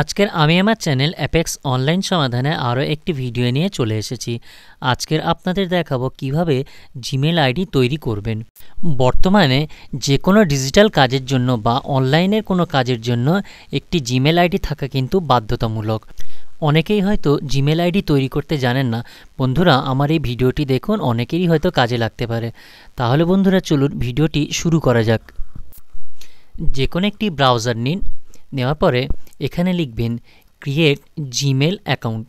আজকের আমি আমার চ্যানেল অ্যাপেক্স অনলাইন সমাধানে আরও একটি ভিডিও নিয়ে চলে এসেছি আজকের আপনাদের দেখাবো কিভাবে জিমেল আইডি তৈরি করবেন বর্তমানে যে কোনো ডিজিটাল কাজের জন্য বা অনলাইনের কোনো কাজের জন্য একটি জিমেল আইডি থাকা কিন্তু বাধ্যতামূলক অনেকেই হয়তো জিমেল আইডি তৈরি করতে জানেন না বন্ধুরা আমার এই ভিডিওটি দেখুন অনেকেরই হয়তো কাজে লাগতে পারে তাহলে বন্ধুরা চলুন ভিডিওটি শুরু করা যাক যে কোনো একটি ব্রাউজার নিন নেওয়ার পরে এখানে লিখবেন ক্রিয়েট জিমেল অ্যাকাউন্ট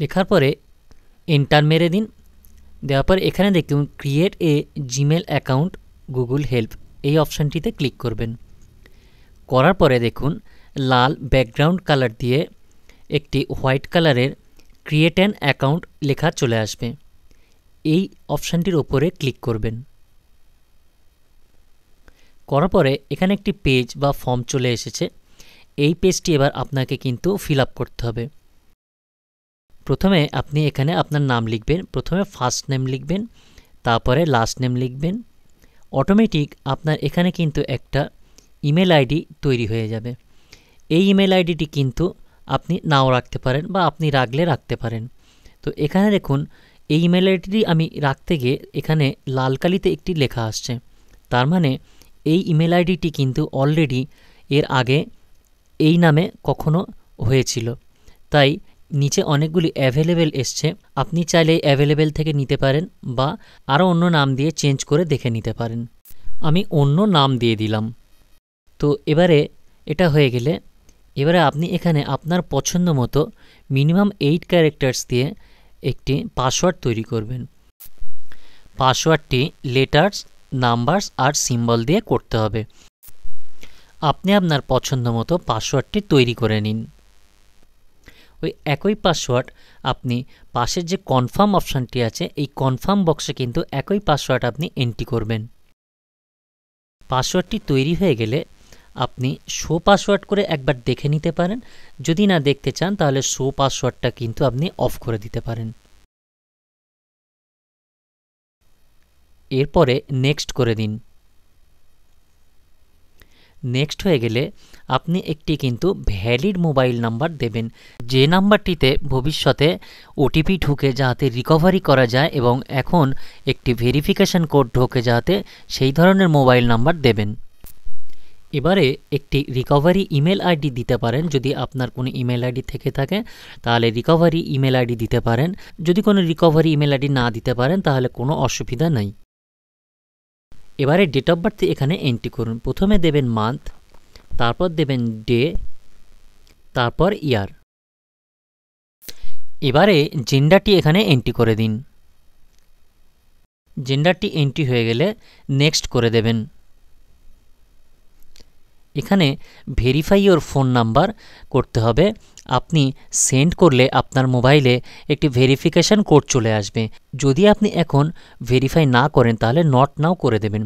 লেখার পরে এন্টার মেরে দিন দেওয়ার পরে এখানে দেখুন create a Gmail account Google help এই অপশানটিতে ক্লিক করবেন করার পরে দেখুন লাল ব্যাকগ্রাউন্ড কালার দিয়ে একটি হোয়াইট কালারের ক্রিয়েট অ্যান অ্যাকাউন্ট লেখা চলে আসবে এই অপশানটির ওপরে ক্লিক করবেন করার পরে এখানে একটি পেজ বা ফর্ম চলে এসেছে এই পেজটি এবার আপনাকে কিন্তু ফিল করতে হবে প্রথমে আপনি এখানে আপনার নাম লিখবেন প্রথমে ফার্স্ট নেম লিখবেন তারপরে লাস্ট নেম লিখবেন অটোমেটিক আপনার এখানে কিন্তু একটা ইমেল আইডি তৈরি হয়ে যাবে এই ইমেল আইডিটি কিন্তু আপনি নাও রাখতে পারেন বা আপনি রাখলে রাখতে পারেন তো এখানে দেখুন এই ইমেল আইডিটি আমি রাখতে গিয়ে এখানে লাল কালিতে একটি লেখা আসছে তার মানে এই ইমেল আইডিটি কিন্তু অলরেডি এর আগে এই নামে কখনো হয়েছিল তাই নিচে অনেকগুলি অ্যাভেলেবেল এসছে আপনি চাইলে অ্যাভেলেবেল থেকে নিতে পারেন বা আরও অন্য নাম দিয়ে চেঞ্জ করে দেখে নিতে পারেন আমি অন্য নাম দিয়ে দিলাম তো এবারে এটা হয়ে গেলে এবারে আপনি এখানে আপনার পছন্দ মতো মিনিমাম এইট ক্যারেক্টার্স দিয়ে একটি পাসওয়ার্ড তৈরি করবেন পাসওয়ার্ডটি লেটার্স নাম্বারস আর সিম্বল দিয়ে করতে হবে আপনি আপনার পছন্দ মতো পাসওয়ার্ডটি তৈরি করে নিন ওই একই পাসওয়ার্ড আপনি পাশের যে কনফার্ম অপশানটি আছে এই কনফার্ম বক্সে কিন্তু একই পাসওয়ার্ড আপনি এন্ট্রি করবেন পাসওয়ার্ডটি তৈরি হয়ে গেলে আপনি শো পাসওয়ার্ড করে একবার দেখে নিতে পারেন যদি না দেখতে চান তাহলে শো পাসওয়ার্ডটা কিন্তু আপনি অফ করে দিতে পারেন এরপরে নেক্সট করে দিন নেক্সট হয়ে গেলে আপনি একটি কিন্তু ভ্যালিড মোবাইল নাম্বার দেবেন যে নাম্বারটিতে ভবিষ্যতে ওটিপি ঢুকে যাতে রিকভারি করা যায় এবং এখন একটি ভেরিফিকেশান কোড ঢুকে যাতে সেই ধরনের মোবাইল নাম্বার দেবেন এবারে একটি রিকভারি ইমেল আইডি দিতে পারেন যদি আপনার কোনো ইমেল আইডি থেকে থাকে তাহলে রিকভারি ইমেল আইডি দিতে পারেন যদি কোনো রিকভারি ইমেল আইডি না দিতে পারেন তাহলে কোনো অসুবিধা নেই এবারে ডেট অফ বার্থ এখানে এন্ট্রি করুন প্রথমে দেবেন মান্থ তারপর দেবেন ডে তারপর ইয়ার এবারে জেন্ডারটি এখানে এন্ট্রি করে দিন জেন্ডারটি এন্ট্রি হয়ে গেলে নেক্সট করে দেবেন এখানে ভেরিফাই ইয়োর ফোন নাম্বার করতে হবে আপনি সেন্ড করলে আপনার মোবাইলে একটি ভেরিফিকেশান কোড চলে আসবে যদি আপনি এখন ভেরিফাই না করেন তাহলে নট নাও করে দেবেন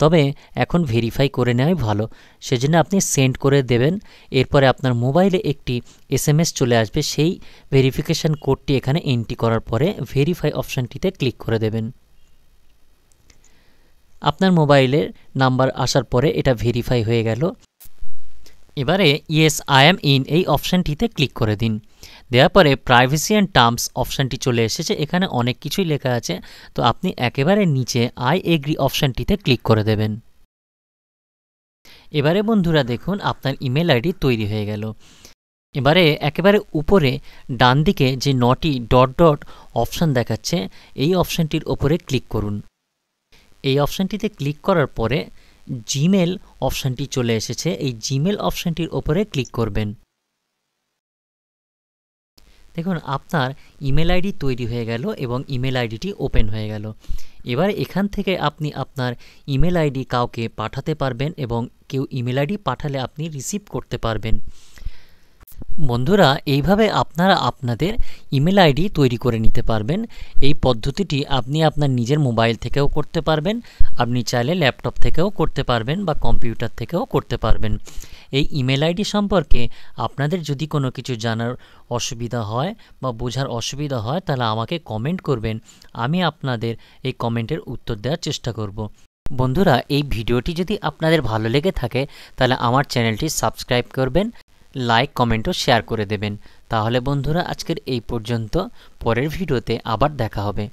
তবে এখন ভেরিফাই করে নেওয়াই ভালো সেজন্য আপনি সেন্ড করে দেবেন এরপরে আপনার মোবাইলে একটি এসএমএস চলে আসবে সেই ভেরিফিকেশান কোডটি এখানে এন্ট্রি করার পরে ভেরিফাই অপশানটিতে ক্লিক করে দেবেন আপনার মোবাইলের নাম্বার আসার পরে এটা ভেরিফাই হয়ে গেল এবারে ইয়েস আই অ্যাম ইন এই অপশানটিতে ক্লিক করে দিন দেওয়ার পরে প্রাইভেসি অ্যান্ড টার্মস অপশানটি চলে এসেছে এখানে অনেক কিছুই লেখা আছে তো আপনি একেবারে নিচে আই এগ্রি অপশানটিতে ক্লিক করে দেবেন এবারে বন্ধুরা দেখুন আপনার ইমেল আইডি তৈরি হয়ে গেল এবারে একেবারে উপরে ডান দিকে যে নটি ডট ডট অপশান দেখাচ্ছে এই অপশানটির ওপরে ক্লিক করুন এই অপশানটিতে ক্লিক করার পরে জিমেল অপশানটি চলে এসেছে এই জিমেল অপশানটির ওপরে ক্লিক করবেন দেখুন আপনার ইমেল আইডি তৈরি হয়ে গেল এবং ইমেল আইডিটি ওপেন হয়ে গেল এবার এখান থেকে আপনি আপনার ইমেল আইডি কাউকে পাঠাতে পারবেন এবং কেউ ইমেল আইডি পাঠালে আপনি রিসিভ করতে পারবেন বন্ধুরা এইভাবে আপনারা আপনাদের ইমেল আইডি তৈরি করে নিতে পারবেন এই পদ্ধতিটি আপনি আপনার নিজের মোবাইল থেকেও করতে পারবেন আপনি চাইলে ল্যাপটপ থেকেও করতে পারবেন বা কম্পিউটার থেকেও করতে পারবেন এই ইমেল আইডি সম্পর্কে আপনাদের যদি কোনো কিছু জানার অসুবিধা হয় বা বোঝার অসুবিধা হয় তাহলে আমাকে কমেন্ট করবেন আমি আপনাদের এই কমেন্টের উত্তর দেওয়ার চেষ্টা করব বন্ধুরা এই ভিডিওটি যদি আপনাদের ভালো লেগে থাকে তাহলে আমার চ্যানেলটি সাবস্ক্রাইব করবেন লাইক কমেন্ট ও শেয়ার করে দেবেন তাহলে বন্ধুরা আজকের এই পর্যন্ত পরের ভিডিওতে আবার দেখা হবে